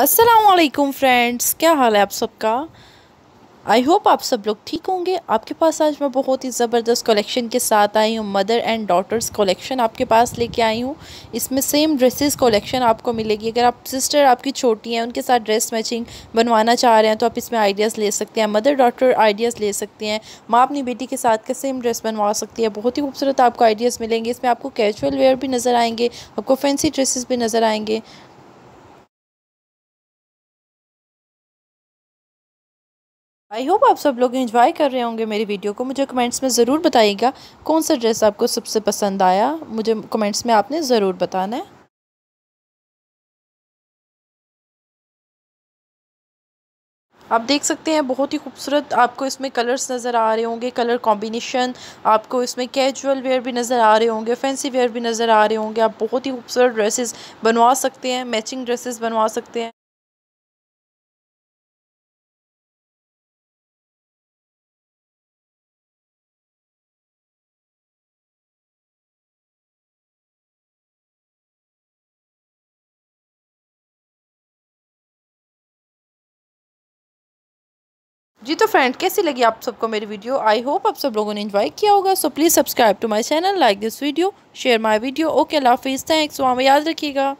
असलकुम फ्रेंड्स क्या हाल है आप सबका आई होप आप सब लोग ठीक होंगे आपके पास आज मैं बहुत ही ज़बरदस्त कलेक्शन के साथ आई हूँ मदर एंड डॉटर्स कलेक्शन आपके पास लेके आई हूँ इसमें सेम ड्रेसेस कलेक्शन आपको मिलेगी अगर आप सिस्टर आपकी छोटी हैं उनके साथ ड्रेस मैचिंग बनवाना चाह रहे हैं तो आप इसमें आइडियाज़ ले सकते हैं मदर डॉटर आइडियाज़ ले सकते हैं माँ अपनी बेटी के साथ का सेम ड्रेस बनवा सकती है बहुत ही खूबसूरत आपको आइडियाज़ मिलेंगे इसमें आपको कैजुअल वेयर भी नज़र आएंगे आपको फैंसी ड्रेसेस भी नज़र आएंगे आई होप आप सब लोग इन्जॉय कर रहे होंगे मेरी वीडियो को मुझे कमेंट्स में ज़रूर बताइएगा कौन सा ड्रेस आपको सबसे पसंद आया मुझे कमेंट्स में आपने ज़रूर बताना है आप देख सकते हैं बहुत ही खूबसूरत आपको इसमें कलर्स नज़र आ रहे होंगे कलर कॉम्बिनेशन आपको इसमें कैजुअल वेयर भी नज़र आ रहे होंगे फैंसी वेयर भी नज़र आ रहे होंगे आप बहुत ही खूबसूरत ड्रेसेस बनवा सकते हैं मैचिंग ड्रेसेस बनवा सकते हैं जी तो फ्रेंड कैसी लगी आप सबको मेरी वीडियो आई होप आप सब लोगों ने इन्जॉय किया होगा so please subscribe to my channel like this video share my video okay लाफिज़ थैंक्स वहाँ याद रखिएगा